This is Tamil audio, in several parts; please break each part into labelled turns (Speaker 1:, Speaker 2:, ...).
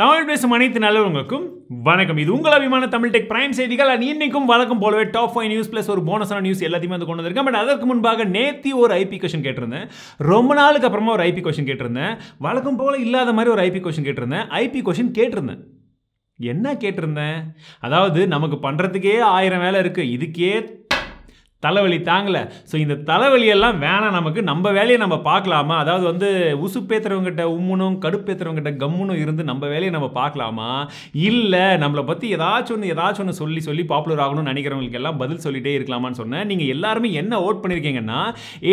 Speaker 1: தமிழ் பேசும் அனைத்து நல்லவங்களுக்கும் வணக்கம் இது உங்கள் அபிமான தமிழ் டெக் பிரைம் செய்திகள் அண்ட் இன்னைக்கும் வழக்கம் போலவே டாப் ஃபைவ் நியூஸ் ப்ளஸ் ஒரு போனஸான நியூஸ் எல்லாத்தையுமே வந்து கொண்டு வந்திருக்கேன் பட் அதற்கு முன்பாக நேத்தி ஒரு ஐபி கொஷின் கேட்டிருந்தேன் ரொம்ப நாளுக்கு அப்புறமா ஒரு ஐபி கொஷின் கேட்டிருந்தேன் வழக்கம் போல் இல்லாத மாதிரி ஒரு ஐபி கொஷின் கேட்டிருந்தேன் ஐபி கொஷின் கேட்டிருந்தேன் என்ன கேட்டிருந்தேன் அதாவது நமக்கு பண்ணுறதுக்கே ஆயிரம் வேலை இருக்குது இதுக்கே தலைவலி தாங்கலை ஸோ இந்த தலைவலியெல்லாம் வேணாம் நமக்கு நம்ம வேலையை நம்ம பார்க்கலாமா அதாவது வந்து உசுப்பேத்துறவங்ககிட்ட உம்முனும் கடுப்பேத்துறவங்ககிட்ட கம்முனும் இருந்து நம்ம வேலையை நம்ம பார்க்கலாமா இல்லை நம்மளை பற்றி ஏதாச்சும் ஒன்று ஏதாச்சும் ஒன்று சொல்லி சொல்லி பாப்புலர் ஆகணும்னு நினைக்கிறவங்களுக்கு எல்லாம் பதில் சொல்லிகிட்டே இருக்கலாமான்னு சொன்னேன் நீங்கள் எல்லாருமே என்ன ஓட் பண்ணியிருக்கீங்கன்னா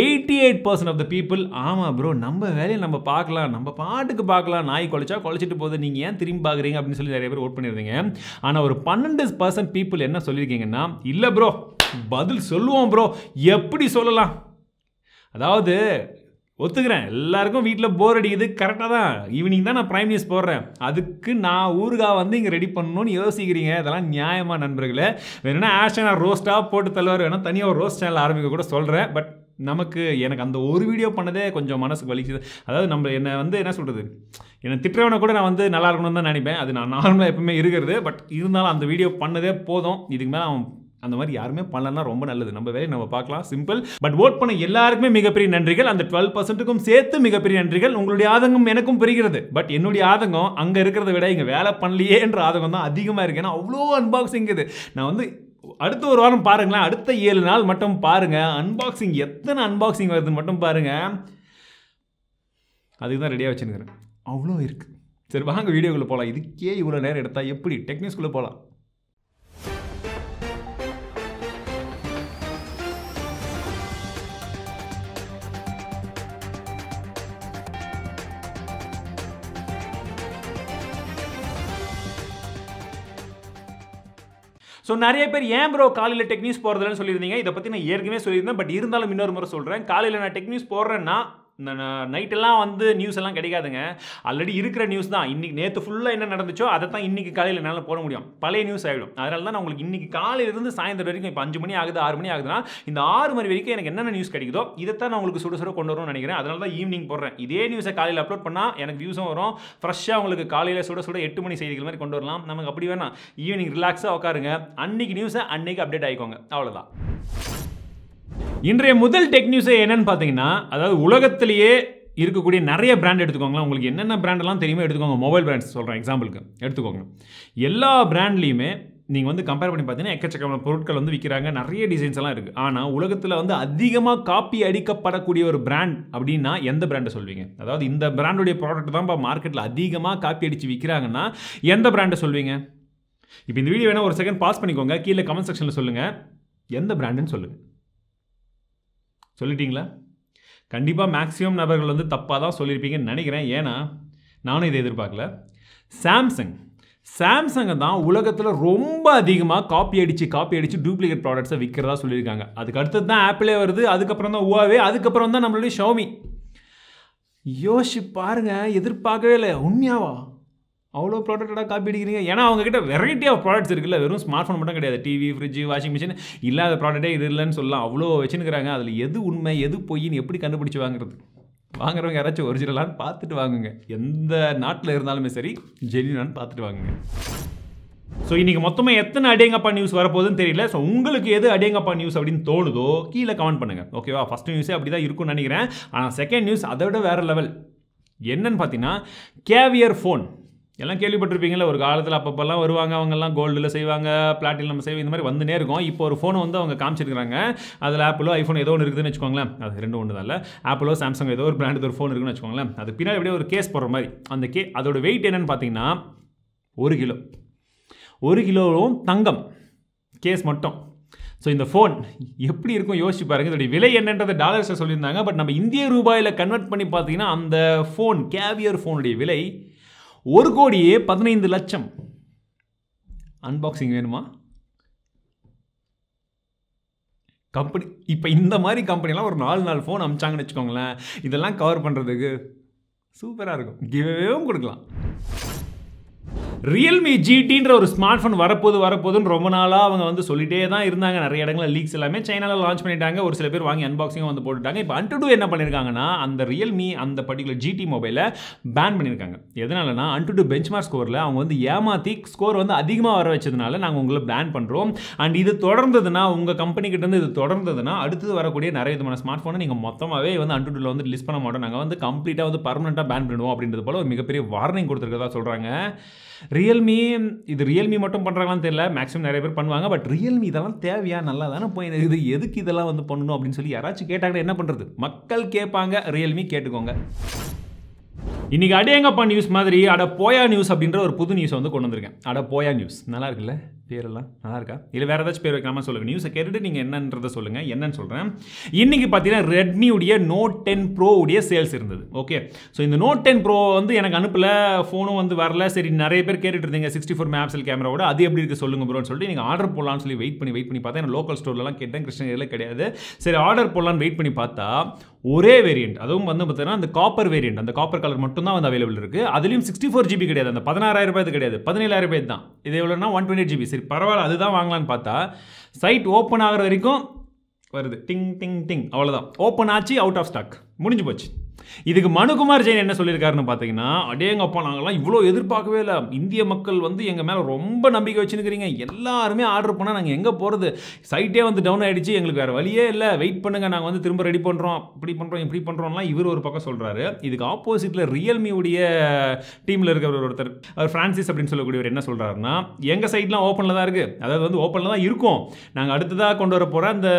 Speaker 1: eighty eight percent of the people ஆமாம் ப்ரோ நம்ம வேலையை நம்ம பார்க்கலாம் நம்ம பாட்டுக்கு பார்க்கலாம் நாய் குழைச்சா குழச்சிட்டு போகுது நீங்கள் ஏன் திரும்பி பார்க்குறீங்க அப்படின்னு சொல்லி நிறைய பேர் ஓட் பண்ணியிருந்தீங்க ஆனால் ஒரு பன்னெண்டு பர்சன்ட் பீப்புள் என்ன சொல்லியிருக்கீங்கன்னா இல்லை ப்ரோ பதில் சொல்லுவோம் ப்ரோ எப்படி சொல்லலாம் அதாவது ஒத்துக்கிறேன் எல்லாருக்கும் வீட்டில் போர் அடிக்குது கரெக்டாக தான் ஈவினிங் தான் நான் ப்ரைம் நியூஸ் போடுறேன் அதுக்கு நான் ஊருகா வந்து இங்கே ரெடி பண்ணணும்னு யோசிக்கிறீங்க இதெல்லாம் நியாயமாக நண்பர்களே வேணும்னா ஆஷன் நான் ரோஸ்ட்டாக போட்டு தள்ளுவார் வேணால் தனியாக ஒரு ரோஸ்ட் சேனல் ஆரம்பிக்க கூட சொல்கிறேன் பட் நமக்கு எனக்கு அந்த ஒரு வீடியோ பண்ணதே கொஞ்சம் மனசுக்கு வலிக்குது அதாவது நம்ம என்னை வந்து என்ன சொல்கிறது என்னை திட்டுறவனை கூட நான் வந்து நல்லா இருக்கணும்னு தான் நினைப்பேன் அது நான் நார்மலாக எப்பவுமே இருக்கிறது பட் இருந்தாலும் அந்த வீடியோ பண்ணதே போதும் இதுக்கு மேலே அவன் அந்த மாதிரி யாருமே பண்ணலன்னா ரொம்ப நல்லது நம்ம வேலையை நம்ம பார்க்கலாம் சிம்பிள் பட் ஓட் பண்ண எல்லாருக்குமே மிகப்பெரிய நன்றிகள் அந்த டுவெல் பர்சன்ட்டுக்கும் சேர்த்து மிகப்பெரிய நன்றிகள் உங்களுடைய ஆதங்கம் எனக்கும் புரிகிறது பட் என்னுடைய ஆதங்கம் அங்கே இருக்கிறத விட இங்கே வேலை பண்ணலையேன்ற ஆதங்கம் தான் அதிகமாக இருக்குது ஏன்னா அவ்வளோ அன்பாக்சிங் இது நான் வந்து அடுத்த ஒரு வாரம் பாருங்களேன் அடுத்த ஏழு நாள் மட்டும் பாருங்கள் அன்பாக்சிங் எத்தனை அன்பாக்சிங் வருதுன்னு மட்டும் பாருங்கள் அதுக்கு தான் ரெடியாக வச்சுருக்கிறேன் அவ்வளோ இருக்குது சரி வாங்க வீடியோக்குள்ளே போகலாம் இதுக்கே இவ்வளோ நேரம் எடுத்தால் எப்படி டெக்னிக்ஸ்குள்ளே போகலாம் ஸோ நிறைய பேர் ஏன் ப்ரோ காலையில் டெக்னிக்ஸ் போகிறதுலன்னு சொல்லியிருந்தீங்க இதை பற்றி நான் ஏற்கனவே சொல்லியிருந்தேன் பட் இருந்தாலும் இன்னொரு முறை சொல்கிறேன் காலையில் நான் டெக்னிக்ஸ் போடுறேன்னா இந்த நைட்டெல்லாம் வந்து நியூஸ் எல்லாம் கிடைக்காதுங்க ஆல்ரெடி இருக்கிற நியூஸ் தான் இன்றைக்கி நேற்று ஃபுல்லாக என்ன நடந்துச்சோ அதை தான் இன்றைக்கி காலையில் என்னால் போட முடியும் பழைய நியூஸ் ஆகிடும் அதனால தான் நான் உங்களுக்கு இன்றைக்கி காலையிலேருந்து சாயந்தரம் வரைக்கும் இப்போ அஞ்சு மணி ஆகுது ஆறு மணி ஆகுதுன்னா இந்த ஆறு மணி வரைக்கும் எனக்கு என்னென்ன நியூஸ் கிடைக்குதோ இதை தான் நான் உங்களுக்கு சுட சுட கொண்டு வரணும்னு நினைக்கிறேன் அதனால தான் ஈவினிங் போடுறேன் இதே நியூஸை காலையில் அப்லோட் பண்ணால் எனக்கு வியூஸும் வரும் ஃப்ரெஷ்ஷாக உங்களுக்கு காலையில் சுட சுட எட்டு மணி செய்திகள் மாதிரி கொண்டு வரலாம் நமக்கு அப்படி வேணாம் ஈவினிங் ரிலாக்ஸாக உட்காருங்க அன்னைக்கு நியூஸை அன்னைக்கு அப்டேட் ஆகிக்கோங்க அவ்வளோதான் இன்றைய முதல் டெக் நியூஸ் என்னன்னு பார்த்தீங்கன்னா அதாவது உலகத்திலேயே இருக்கக்கூடிய நிறைய பிராண்ட் எடுத்துக்கோங்களேன் உங்களுக்கு என்னென்ன பிராண்டெல்லாம் தெரியுமோ எடுத்துக்கோங்க மொபைல் பிராண்ட்ஸ் சொல்கிறேன் எக்ஸாம்பிளுக்கு எடுத்துக்கோங்க எல்லா பிராண்ட்லேயுமே நீங்கள் வந்து கம்பேர் பண்ணி பார்த்தீங்கன்னா எக்கச்சக்கமான பொருட்கள் வந்து விற்கிறாங்க நிறைய டிசைன்ஸ் எல்லாம் இருக்குது ஆனால் உலகத்தில் வந்து அதிகமாக காப்பி அடிக்கப்படக்கூடிய ஒரு பிராண்ட் அப்படின்னா எந்த பிராண்டை சொல்வீங்க அதாவது இந்த பிராண்டுடைய ப்ராடக்ட் தான் இப்போ மார்க்கெட்டில் அதிகமாக காப்பி அடித்து விற்கிறாங்கன்னா எந்த பிராண்டை சொல்வீங்க இப்போ இந்த வீடியோ வேணால் ஒரு செகண்ட் பாஸ் பண்ணிக்கோங்க கீழே கமெண்ட் செக்ஷனில் சொல்லுங்கள் எந்த பிராண்டுன்னு சொல்லுங்கள் சொல்லிட்டீங்களா கண்டிப்பாக மேக்ஸிமம் நபர்கள் வந்து தப்பாக தான் சொல்லியிருப்பீங்கன்னு நினைக்கிறேன் ஏன்னா நானும் இதை எதிர்பார்க்கல சாம்சங் சாம்சங்கை தான் உலகத்தில் ரொம்ப அதிகமாக காப்பி அடித்து காப்பி அடித்து டூப்ளிகேட் ப்ராடக்ட்ஸை விற்கிறதா சொல்லியிருக்காங்க அதுக்கு அடுத்தது தான் ஆப்பிளே வருது அதுக்கப்புறம் தான் ஓவே அதுக்கப்புறம் தான் நம்மளுடைய ஷோமி யோசி பாருங்கள் எதிர்பார்க்கவே இல்லை உண்மையாவா அவ்வளோ ப்ராடக்ட்டாக காப்பி அடிக்கிறீங்க ஏன்னா அவங்ககிட்ட வெரைட்டி ஆஃப் ப்ராடக்ட்ஸ் இருக்குல்ல வெறும் ஸ்மார்ட் ஃபோன் மட்டும் கிடையாது டிவி ஃப்ரிட்ஜ் வாஷிங் மிஷின் இல்லாத ப்ராடக்ட்டே இது இல்லைன்னு சொல்லலாம் அவ்வளோ வச்சுருக்கிறாங்க அதில் எது உண்மை எது பொய்ன்னு எப்படி கண்டுபிடிச்சி வாங்குறது வாங்குறவங்க யாராச்சும் ஒரிஜினலான்னு பார்த்துட்டு வாங்குங்க எந்த நாட்டில் இருந்தாலுமே சரி ஜெனியூனான்னு பார்த்துட்டு வாங்குங்க ஸோ இன்றைக்கி மொத்தமாக எத்தனை அடியங்கப்பா நியூஸ் வரப்போகுதுன்னு தெரியல ஸோ உங்களுக்கு எது அடியங்கப்பா நியூஸ் அப்படின்னு தோணுதோ கீழே கமெண்ட் பண்ணுங்கள் ஓகேவா ஃபஸ்ட் நியூஸே அப்படி தான் இருக்கும்னு நினைக்கிறேன் ஆனால் செகண்ட் நியூஸ் அதை விட வேறு லெவல் என்னன்னு பார்த்தீங்கன்னா கேவியர் ஃபோன் எல்லாம் கேள்விப்பட்டிருப்பீங்களா ஒரு காலத்தில் அப்பப்பெல்லாம் வருவாங்க அவங்கெல்லாம் கோல்டில் செய்வாங்க பிளாட்டினம் செய்வ இந்த மாதிரி வந்துனே இருக்கும் இப்போ ஒரு ஃபோன் வந்து அவங்க காமிச்சிருக்கிறாங்க அதில் ஆப்பிளோ ஐஃபோன் ஏதோ ஒன்று இருக்குதுன்னு வச்சுக்கோங்களேன் அது ரெண்டு ஒன்று தான் இல்லை ஆப்பிளோ சாம்சங் ஏதோ ஒரு பிராண்டு ஒரு ஃபோன் இருக்குன்னு வச்சுக்கோங்களேன் அது பின்னாடி அப்படியே ஒரு கேஸ் போடுற மாதிரி அந்த கே அதோட வெயிட் என்னென்னு பார்த்தீங்கன்னா ஒரு கிலோ ஒரு கிலோவும் தங்கம் கேஸ் மட்டும் ஸோ இந்த ஃபோன் எப்படி இருக்கும் யோசிச்சு பாருங்கள் இதோடைய விலை என்னன்றது டாலர்ஸில் சொல்லியிருந்தாங்க பட் நம்ம இந்திய ரூபாயில் கன்வெர்ட் பண்ணி பார்த்தீங்கன்னா அந்த ஃபோன் கேவியர் ஃபோனுடைய விலை ஒரு கோடியே பதினைந்து லட்சம் அன்பாக்சிங் வேணுமா கம்பெனி இப்போ இந்த மாதிரி கம்பெனிலாம் ஒரு நாலு நாலு ஃபோன் அமிச்சாங்கன்னு வச்சுக்கோங்களேன் இதெல்லாம் கவர் பண்ணுறதுக்கு சூப்பராக இருக்கும் கிவ்வேவும் கொடுக்கலாம் ரியல்மி ஜிடின்ற ஒரு ஸ்மார்ட் ஃபோன் வரப்போது வரப்போதுன்னு ரொம்ப நாளாக அவங்க வந்து சொல்லிட்டே தான் இருந்தாங்க நிறைய இடங்களில் லீக்ஸ் எல்லாமே சைனாவில் லான்ச் பண்ணிட்டாங்க ஒரு சில பேர் வாங்கி அன்பாக்சிங்காக வந்து போட்டுட்டாங்க இப்போ டூ என்ன பண்ணியிருக்காங்கன்னா அந்த ரியல்மி அந்த பர்டிகுலர் ஜிடி மொபைலை பேன் பண்ணியிருக்காங்க எதனாலனா அன்டுடு பெஞ்ச் மார்க் ஸ்கோரில் அவங்க வந்து ஏமாற்றி ஸ்கோர் வந்து அதிகமாக வர வச்சதுனால நாங்கள் உங்களை பேன் பண்ணுறோம் அண்ட் இது தொடர்ந்ததுன்னா உங்கள் கம்பெனிக்கிட்டேருந்து இது தொடர்ந்ததுன்னா அடுத்தது வரக்கூடிய நிறைய விதமான ஸ்மார்ட் ஃபோனை நீங்கள் மொத்தமாகவே வந்து அன்டுடில் வந்து லிஸ்ட் பண்ண மாட்டோம் நாங்கள் வந்து கம்ப்ளீட்டாக வந்து பர்மனெண்ட்டாக பேன் பண்ணுவோம் அப்படின்றது போல் ஒரு மிகப்பெரிய வார்னிங் கொடுத்துருக்கதா சொல்கிறாங்க ரியல்மி இது ரியல்மி மட்டும் பண்ணுறாங்களான்னு தெரியல மேக்ஸிமம் நிறைய பேர் பண்ணுவாங்க பட் ரியல்மி இதெல்லாம் தேவையா நல்லா தானே போய் இது எதுக்கு இதெல்லாம் வந்து பண்ணணும் அப்படின்னு சொல்லி யாராச்சும் கேட்டாங்கன்னா என்ன பண்ணுறது மக்கள் கேட்பாங்க ரியல்மி கேட்டுக்கோங்க இன்றைக்கி அடையங்கப்பா நியூஸ் மாதிரி அட போயா நியூஸ் அப்படின்ற ஒரு புது நியூஸை வந்து கொண்டு வந்திருக்கேன் அட போயா நியூஸ் நல்லா இருக்குல்ல பேரெல்லாம் நல்லா இருக்கா இல்லை வேறு ஏதாச்சும் பேர் வைக்கலாமா சொல்லுங்கள் நியூஸை கேட்டுட்டு நீங்கள் என்னன்றதை சொல்லுங்கள் என்னன்னு சொல்கிறேன் இன்றைக்கி பார்த்தீங்கன்னா ரெட்மியுடைய நோட் டென் ப்ரோ உடைய சேல்ஸ் இருந்தது ஓகே ஸோ இந்த நோட் டென் ப்ரோ வந்து எனக்கு அனுப்பல ஃபோனும் வந்து வரல சரி நிறைய பேர் கேட்டுட்டு இருந்தீங்க சிக்ஸ்டி ஃபோர் கேமரா கேமராவோட அது எப்படி இருக்குது சொல்லுங்கள் ப்ரோன்னு சொல்லிட்டு நீங்கள் ஆர்டர் போடலாம்னு சொல்லி வெயிட் பண்ணி வெயிட் பண்ணி பார்த்தா எனக்கு லோக்கல் ஸ்டோர்லலாம் கேட்டேன் கிருஷ்ணகிரியில் கிடையாது சரி ஆர்டர் போடலான்னு வெயிட் பண்ணி பார்த்தா ஒரே வேரியண்ட் அதுவும் வந்து பார்த்தீங்கன்னா அந்த காப்பர் வேரியண்ட் அந்த காப்பர் கலர் மட்டும் தான் வந்து அவைலபிள் இருக்குது அதுலேயும் சிக்ஸ்டி ஃபோர் ஜிபி கிடையாது அந்த பதினாறாயிரம் ரூபாய் கிடையாது பதினேழாயிரம் ரூபாய் தான் இது எவ்வளோனா ஒன் டுவெண்ட்டி ஜிபி சரி பரவாயில்ல அதுதான் வாங்கலான்னு பார்த்தா சைட் ஓப்பன் ஆகிற வரைக்கும் வருது டிங் டிங் டிங் அவ்வளோதான் ஓப்பன் ஆச்சு அவுட் ஆஃப் ஸ்டாக் முடிஞ்சு போச்சு இதுக்கு மனுகுமார் ஜெயின் என்ன சொல்லியிருக்காருன்னு பார்த்தீங்கன்னா அடேங்கப்பா நாங்கள்லாம் இவ்வளோ எதிர்பார்க்கவே இல்லை இந்திய மக்கள் வந்து எங்கள் மேலே ரொம்ப நம்பிக்கை வச்சுருக்கிறீங்க எல்லாருமே ஆர்டர் பண்ணால் நாங்கள் எங்கே போகிறது சைட்டே வந்து டவுன் ஆகிடுச்சு எங்களுக்கு வேறு வழியே இல்லை வெயிட் பண்ணுங்கள் நாங்கள் வந்து திரும்ப ரெடி பண்ணுறோம் இப்படி பண்ணுறோம் இப்படி பண்ணுறோம்லாம் இவர் ஒரு பக்கம் சொல்கிறாரு இதுக்கு ஆப்போசிட்டில் ரியல்மியுடைய டீமில் இருக்கிறவர் ஒருத்தர் அவர் ஃப்ரான்சிஸ் அப்படின்னு சொல்லக்கூடியவர் என்ன சொல்கிறாருன்னா எங்கள் சைட்லாம் ஓப்பனில் தான் இருக்குது அதாவது வந்து ஓப்பனில் தான் இருக்கும் நாங்கள் அடுத்ததாக கொண்டு வர போகிற அந்த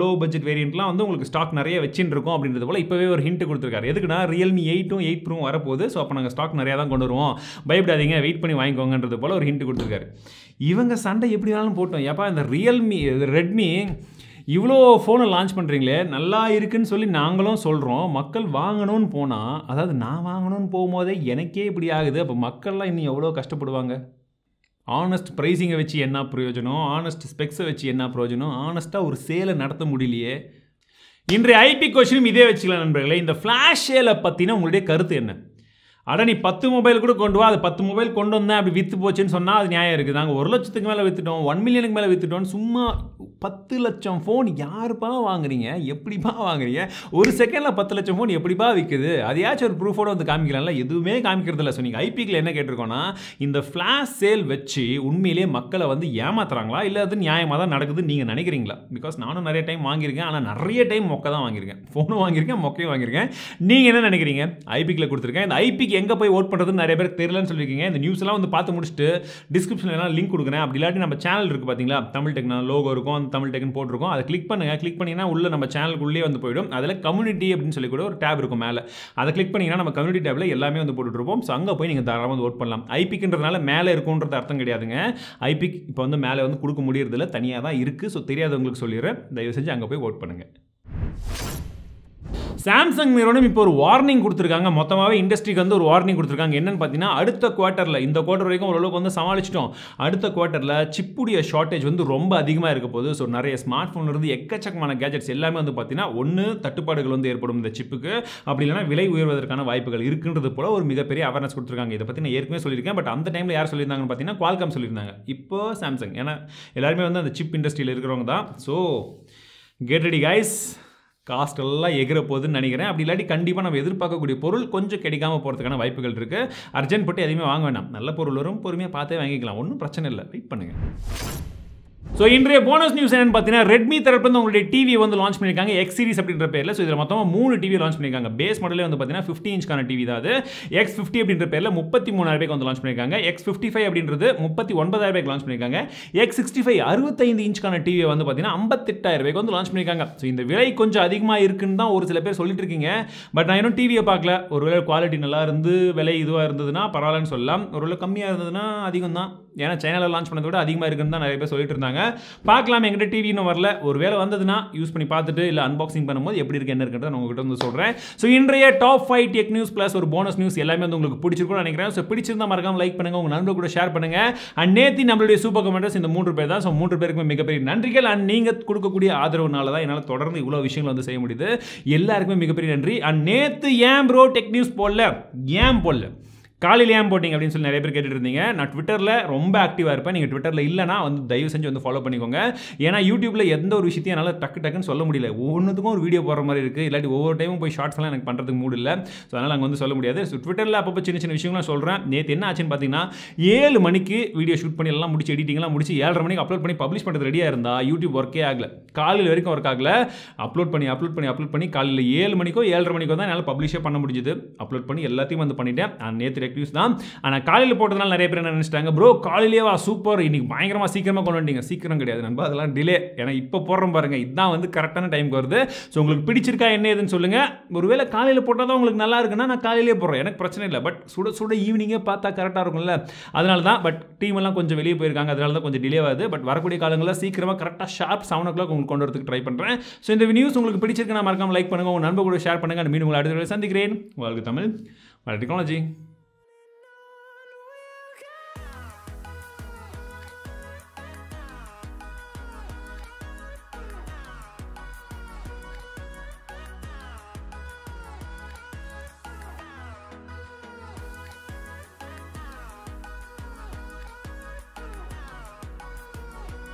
Speaker 1: லோ பட்ஜெட் வேரியண்ட்லாம் வந்து உங்களுக்கு ஸ்டாக் நிறைய வச்சுருக்கோம் அப்படின்றது போல் இப்போவே ஒரு ஹிண்ட் கொடுத்துருக்காரு சொல்கிறார் எதுக்குன்னா ரியல்மி எயிட்டும் எயிட் ப்ரூவும் வரப்போகுது ஸோ அப்போ நாங்கள் ஸ்டாக் நிறையா தான் கொண்டு வருவோம் பயப்படாதீங்க வெயிட் பண்ணி வாங்கிக்கோங்கன்றது போல் ஒரு ஹிண்ட் கொடுத்துருக்காரு இவங்க சண்டை எப்படி வேணாலும் போட்டோம் ஏப்பா இந்த ரியல்மி ரெட்மி இவ்வளோ ஃபோனை லான்ச் பண்ணுறீங்களே நல்லா இருக்குதுன்னு சொல்லி நாங்களும் சொல்கிறோம் மக்கள் வாங்கணும்னு போனால் அதாவது நான் வாங்கணும்னு போகும்போதே எனக்கே இப்படி ஆகுது அப்போ மக்கள்லாம் இன்னும் எவ்வளோ கஷ்டப்படுவாங்க ஆனஸ்ட் ப்ரைஸிங்கை வச்சு என்ன பிரயோஜனம் ஆனஸ்ட் ஸ்பெக்ஸை வச்சு என்ன பிரயோஜனம் ஆனஸ்ட்டாக ஒரு சேலை நடத்த முடியலையே இன்றைய ஐபி கொஸ்டினும் இதே வச்சுக்கலாம் நண்பர்களே இந்த ஃப்ளாஷ் சேலை பற்றின உங்களுடைய கருத்து என்ன அட நீ பத்து மொபைல் கூட கொண்டு வா அது பத்து மொபைல் கொண்டு வந்தேன் அப்படி விற்று போச்சுன்னு சொன்னால் அது நியாயம் இருக்குது நாங்கள் ஒரு லட்சத்துக்கு மேலே விற்றுட்டோம் ஒன் மில்லியனுக்கு மேலே விற்றுட்டோம் சும்மா பத்து லட்சம் ஃபோன் யாருப்பா வாங்குறீங்க எப்படிப்பா வாங்குறீங்க ஒரு செகண்டில் பத்து லட்சம் ஃபோன் எப்படிப்பா விற்குது அதையாச்சும் ஒரு ப்ரூஃபோட வந்து காமிக்கலாம்ல எதுவுமே காமிக்கிறதில்ல ஸோ நீங்கள் ஐபிக்கில் என்ன கேட்டிருக்கோன்னா இந்த ஃப்ளாஷ் சேல் வச்சு உண்மையிலேயே மக்களை வந்து ஏமாத்துறாங்களா இல்லை அது நியாயமாக தான் நடக்குதுன்னு நீங்கள் நினைக்கிறீங்களா பிகாஸ் நானும் நிறைய டைம் வாங்கியிருக்கேன் ஆனால் நிறைய டைம் மொக்கை தான் வாங்கியிருக்கேன் ஃபோனும் வாங்கியிருக்கேன் மொக்கையும் வாங்கியிருக்கேன் நீங்கள் என்ன நினைக்கிறீங்க ஐபிக்கில் கொடுத்துருக்கேன் இந்த ஐபிக்கு எங்கே போய் ஓட் பண்ணுறதுன்னு நிறைய பேர் தெரியலன்னு சொல்லியிருக்கீங்க இந்த நியூஸ் எல்லாம் வந்து பார்த்து முடிச்சுட்டு டிஸ்கிரிப்ஷனில் எல்லாம் லிங்க் கொடுக்குறேன் அப்படி இல்லாட்டி நம்ம சேனல் இருக்குது பார்த்தீங்களா தமிழ் டெக்னா லோகோ இருக்கும் அந்த தமிழ் டெக்னு போட்டிருக்கும் அதை கிளிக் பண்ணுங்கள் கிளிக் பண்ணிங்கன்னா உள்ள நம்ம சேனலுக்குள்ளேயே வந்து போயிடும் அதில் கம்யூனிட்டி அப்படின்னு சொல்லி கூட ஒரு டேப் இருக்கும் மேலே அதை கிளிக் பண்ணிங்கன்னா நம்ம கம்யூனிட்டி டேப்பில் எல்லாமே வந்து போட்டுட்ருப்போம் ஸோ அங்கே போய் நீங்கள் தாராளமாக வந்து ஓட் பண்ணலாம் ஐபிக்குன்றதுனால மேலே இருக்கும்ன்றது அர்த்தம் கிடையாதுங்க ஐபிக் இப்போ வந்து மேலே வந்து கொடுக்க முடியறதில்ல தனியாக தான் இருக்குது ஸோ தெரியாதவங்களுக்கு சொல்லிடுறேன் தயவு செஞ்சு அங்கே போய் ஓட் பண்ணுங்கள் சாம்சங் நிறுவனம் இப்போ ஒரு வார்னிங் கொடுத்துருக்காங்க மொத்தமாகவே இண்டஸ்ட்ரிக்கு வந்து ஒரு வார்னிங் கொடுத்துருக்காங்க என்னன்னு பார்த்தீங்கன்னா அடுத்த குவார்ட்டரில் இந்த குவார்ட்டர் வரைக்கும் ஓரளவுக்கு வந்து சமாளிச்சிட்டோம் அடுத்த குவார்ட்டரில் சிப்புடைய ஷார்ட்டேஜ் வந்து ரொம்ப அதிகமாக இருக்க போகுது ஸோ நிறைய ஸ்மார்ட் ஃபோன்லேருந்து எக்கச்சக்கமான கேஜெட்ஸ் எல்லாமே வந்து பார்த்தீங்கன்னா ஒன்று தட்டுப்பாடுகள் வந்து ஏற்படும் இந்த சிப்புக்கு அப்படி இல்லைனா விலை உயர்வதற்கான வாய்ப்புகள் இருக்குன்றது போல ஒரு மிகப்பெரிய அவேர்னஸ் கொடுத்துருக்காங்க இதை பற்றி நான் ஏற்கனவே சொல்லியிருக்கேன் பட் அந்த டைமில் யார் சொல்லியிருந்தாங்கன்னு பார்த்தீங்கன்னா குவால்காம் சொல்லியிருந்தாங்க இப்போ சாம்சங் ஏன்னா எல்லாருமே வந்து அந்த சிப் இண்டஸ்ட்ரியில் இருக்கிறவங்க தான் so get ready guys cost எல்லாம் எகிற போகுதுன்னு நினைக்கிறேன் அப்படி இல்லாட்டி கண்டிப்பாக நம்ம எதிர்பார்க்கக்கூடிய பொருள் கொஞ்சம் கிடைக்காம போகிறதுக்கான வாய்ப்புகள் இருக்குது அர்ஜென்ட் பட்டு எதுவுமே வாங்க வேண்டாம் நல்ல பொருள் வரும் பொறுமையாக பார்த்தே வாங்கிக்கலாம் ஒன்றும் பிரச்சனை இல்லை வெயிட் பண்ணுங்கள் ஸோ இன்றைய போனஸ் நியூஸ் என்னன்னு பார்த்தீங்கன்னா ரெட்மி வந்து உங்களுடைய டிவி வந்து லான்ச் பண்ணியிருக்காங்க எக்ஸ் சீரிஸ் அப்படின்ற பேரில் ஸோ இதில் மொத்தமாக மூணு டிவி லான்ச் பண்ணியிருக்காங்க பேஸ் மாடலே வந்து பார்த்தீங்கன்னா ஃபிஃப்டி இன்ச்கான டிவி தான் அது எக்ஸ் ஃபிஃப்டி அப்படின்ற பேரில் முப்பத்தி மூணாயிரம் வந்து லான்ச் பண்ணியிருக்காங்க எக்ஸ் ஃபிஃப்டி ஃபைவ் அப்படின்றது முப்பத்தி ஒன்பதாயிரம் லான்ச் பண்ணியிருக்காங்க எக்ஸ் சிக்ஸ்டி ஃபைவ் அறுபத்தைந்து இன்ச்கான டிவியை வந்து பார்த்தீங்கன்னா ஐம்பத்தெட்டாயிரம் ரூபாய்க்கு வந்து லான்ச் பண்ணியிருக்காங்க ஸோ இந்த விலை கொஞ்சம் அதிகமாக இருக்குன்னு தான் ஒரு சில பேர் சொல்லிட்டு இருக்கீங்க பட் நான் இன்னும் டிவியை பார்க்கல ஒருவேளை குவாலிட்டி நல்லா இருந்து விலை இதுவாக இருந்ததுன்னா பரவாயில்லன்னு சொல்லலாம் ஒருவேளை கம்மியாக இருந்ததுன்னா அதிகம் தான் ஏன்னா சைனாவில் லான்ச் பண்ணதை விட அதிகமாக இருக்குன்னு தான் நிறைய பேர் சொல்லிட்டு இருந்தாங்க சொல்லியிருக்காங்க பார்க்கலாம் எங்கிட்ட டிவி இன்னும் வரல ஒரு வேலை வந்ததுன்னா யூஸ் பண்ணி பார்த்துட்டு இல்லை அன்பாக்சிங் பண்ணும்போது எப்படி இருக்கு என்ன இருக்கிறத நான் உங்ககிட்ட வந்து சொல்கிறேன் ஸோ இன்றைய top five tech news plus ஒரு போனஸ் நியூஸ் எல்லாமே வந்து உங்களுக்கு பிடிச்சிருக்கும்னு நினைக்கிறேன் ஸோ பிடிச்சிருந்தா மறக்காம லைக் பண்ணுங்கள் உங்கள் நண்பர்கள் கூட ஷேர் பண்ணுங்கள் அண்ட் நேத்தி நம்மளுடைய சூப்பர் கமெண்டர்ஸ் இந்த மூன்று பேர் தான் ஸோ மூன்று பேருக்குமே மிகப்பெரிய நன்றிகள் அண்ட் நீங்கள் கொடுக்கக்கூடிய ஆதரவுனால தான் என்னால் தொடர்ந்து இவ்வளோ விஷயங்கள் வந்து செய்ய முடியுது எல்லாருக்குமே மிகப்பெரிய நன்றி அண்ட் நேற்று ஏன் ப்ரோ டெக் நியூஸ் போடல ஏன் போடல காலையில் ஏன் போட்டிங்க அப்படின்னு சொல்லி நிறைய பேர் கேட்டுட்டு இருந்தீங்க நான் ட்விட்டரில் ரொம்ப ஆக்டிவாக இருப்பேன் நீங்கள் ட்விட்டரில் இல்லைனா வந்து தயவு செஞ்சு வந்து ஃபாலோ பண்ணிக்கோங்க ஏன்னா யூடியூப்பில் எந்த ஒரு விஷயத்தையும் என்னால் டக்கு டக்குன்னு சொல்ல முடியல ஒவ்வொன்றுத்துக்கும் ஒரு வீடியோ போகிற மாதிரி இருக்குது இல்லாட்டி ஒவ்வொரு டைமும் போய் ஷார்ட்ஸ்லாம் எனக்கு பண்ணுறதுக்கு மூடு இல்லை ஸோ அதனால் அங்கே வந்து சொல்ல முடியாது ஸோ ட்விட்டரில் அப்பப்போ சின்ன சின்ன விஷயங்கள்லாம் சொல்கிறேன் நேற்று என்ன ஆச்சுன்னு பார்த்தீங்கன்னா ஏழு மணிக்கு வீடியோ ஷூட் பண்ணி எல்லாம் முடிச்சு எடிட்டிங்லாம் முடிச்சு ஏழரை மணிக்கு அப்லோட் பண்ணி பப்ளிஷ் பண்ணுறது ரெடியாக இருந்தால் யூடியூப் ஒர்க்கே ஆகல காலையில் வரைக்கும் ஒர்க் ஆகல அப்லோட் பண்ணி அப்லோட் பண்ணி அப்லோட் பண்ணி காலையில் ஏழு மணிக்கோ ஏழரை மணிக்கோ தான் என்னால் பப்ளிஷே பண்ண முடிஞ்சது அப்லோட் பண்ணி எல்லாத்தையும் வந்து பண்ணிட்டேன் நேற்று வியூஸ் தான் ஆனால் காலையில் போட்டதுனால நிறைய பேர் என்ன நினச்சிட்டாங்க ப்ரோ காலையிலேவா சூப்பர் இன்னைக்கு பயங்கரமாக சீக்கிரமாக கொண்டு வந்துட்டீங்க சீக்கிரம் கிடையாது நண்பா அதெல்லாம் டிலே ஏன்னா இப்போ போடுறோம் பாருங்கள் இதுதான் வந்து கரெக்டான டைமுக்கு வருது ஸோ உங்களுக்கு பிடிச்சிருக்கா என்ன ஏதுன்னு சொல்லுங்கள் ஒருவேளை காலையில் போட்டால் தான் உங்களுக்கு நல்லா இருக்குன்னா நான் காலையிலே போடுறேன் எனக்கு பிரச்சனை இல்லை பட் சுட சுட ஈவினிங்கே பார்த்தா கரெக்டாக இருக்கும்ல அதனால தான் பட் டீம் எல்லாம் கொஞ்சம் வெளியே போயிருக்காங்க அதனால தான் கொஞ்சம் டிலே ஆகுது பட் வரக்கூடிய காலங்களில் சீக்கிரமாக கரெக்டாக ஷார்ப் செவன் ஓ கிளாக் உங்களுக்கு கொண்டு வரதுக்கு ட்ரை பண்ணுறேன் ஸோ இந்த நியூஸ் உங்களுக்கு பிடிச்சிருக்கு நான் மறக்காம லைக் பண்ணுங்கள் உங்கள் நண்பர்களோட கூட ஷேர் பண்ணுங்கள் மீன் உங்களை அடுத்த சந்திக்கிறேன் உங்களுக்கு தமிழ் டெக்னாலஜி